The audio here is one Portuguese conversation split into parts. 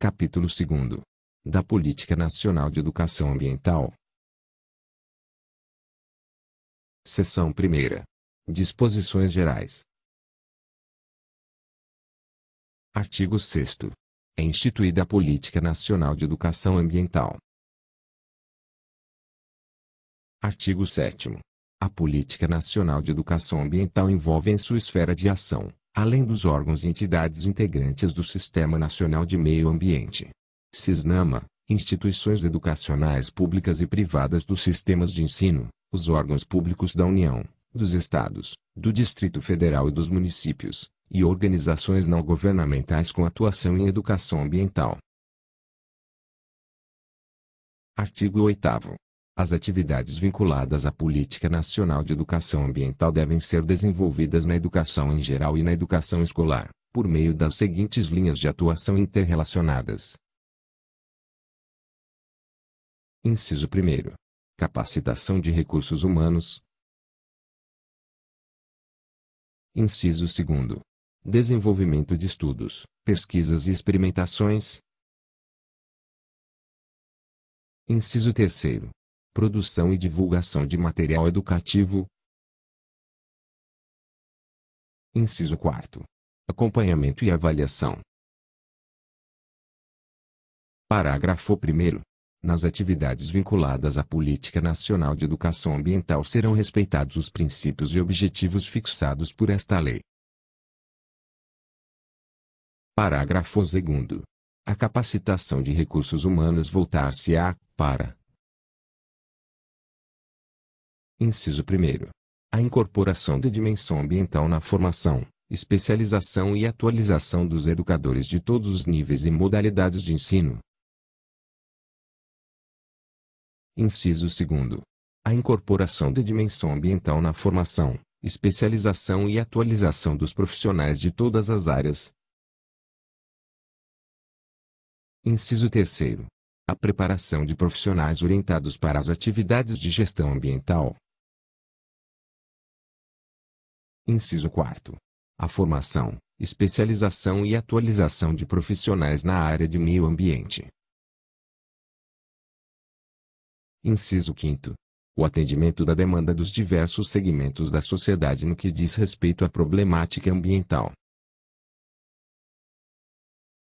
Capítulo 2 Da Política Nacional de Educação Ambiental. Seção 1 Disposições Gerais. Artigo 6 É instituída a Política Nacional de Educação Ambiental. Artigo 7 A Política Nacional de Educação Ambiental envolve em sua esfera de ação além dos órgãos e entidades integrantes do Sistema Nacional de Meio Ambiente. SISNAMA, instituições educacionais públicas e privadas dos sistemas de ensino, os órgãos públicos da União, dos Estados, do Distrito Federal e dos municípios, e organizações não governamentais com atuação em educação ambiental. Artigo 8 as atividades vinculadas à Política Nacional de Educação Ambiental devem ser desenvolvidas na educação em geral e na educação escolar, por meio das seguintes linhas de atuação interrelacionadas. Inciso 1. Capacitação de recursos humanos. Inciso 2. Desenvolvimento de estudos, pesquisas e experimentações. Inciso 3 produção e divulgação de material educativo. Inciso 4. Acompanhamento e avaliação. Parágrafo 1. Nas atividades vinculadas à Política Nacional de Educação Ambiental serão respeitados os princípios e objetivos fixados por esta lei. Parágrafo 2. A capacitação de recursos humanos voltar-se-á, para, Inciso 1. A incorporação de dimensão ambiental na formação, especialização e atualização dos educadores de todos os níveis e modalidades de ensino. Inciso 2. A incorporação de dimensão ambiental na formação, especialização e atualização dos profissionais de todas as áreas. Inciso 3. A preparação de profissionais orientados para as atividades de gestão ambiental, Inciso 4. A formação, especialização e atualização de profissionais na área de meio ambiente. Inciso 5. O atendimento da demanda dos diversos segmentos da sociedade no que diz respeito à problemática ambiental.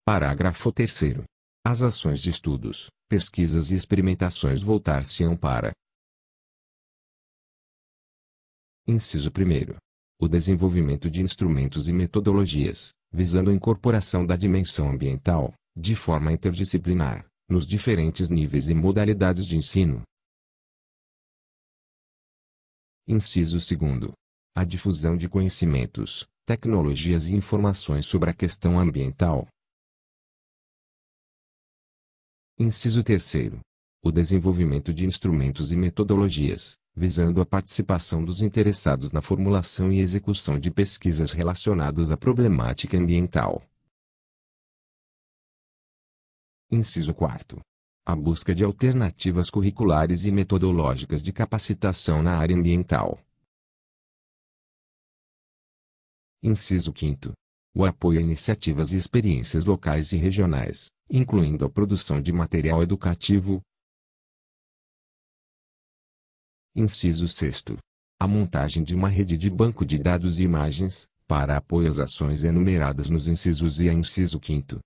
Parágrafo 3. As ações de estudos, pesquisas e experimentações voltar-se-ão para. Inciso 1 o desenvolvimento de instrumentos e metodologias, visando a incorporação da dimensão ambiental, de forma interdisciplinar, nos diferentes níveis e modalidades de ensino. Inciso 2. A difusão de conhecimentos, tecnologias e informações sobre a questão ambiental. Inciso 3. O desenvolvimento de instrumentos e metodologias, visando a participação dos interessados na formulação e execução de pesquisas relacionadas à problemática ambiental. Inciso 4. A busca de alternativas curriculares e metodológicas de capacitação na área ambiental. Inciso 5. O apoio a iniciativas e experiências locais e regionais, incluindo a produção de material educativo, Inciso 6. A montagem de uma rede de banco de dados e imagens, para apoio às ações enumeradas nos incisos e a inciso 5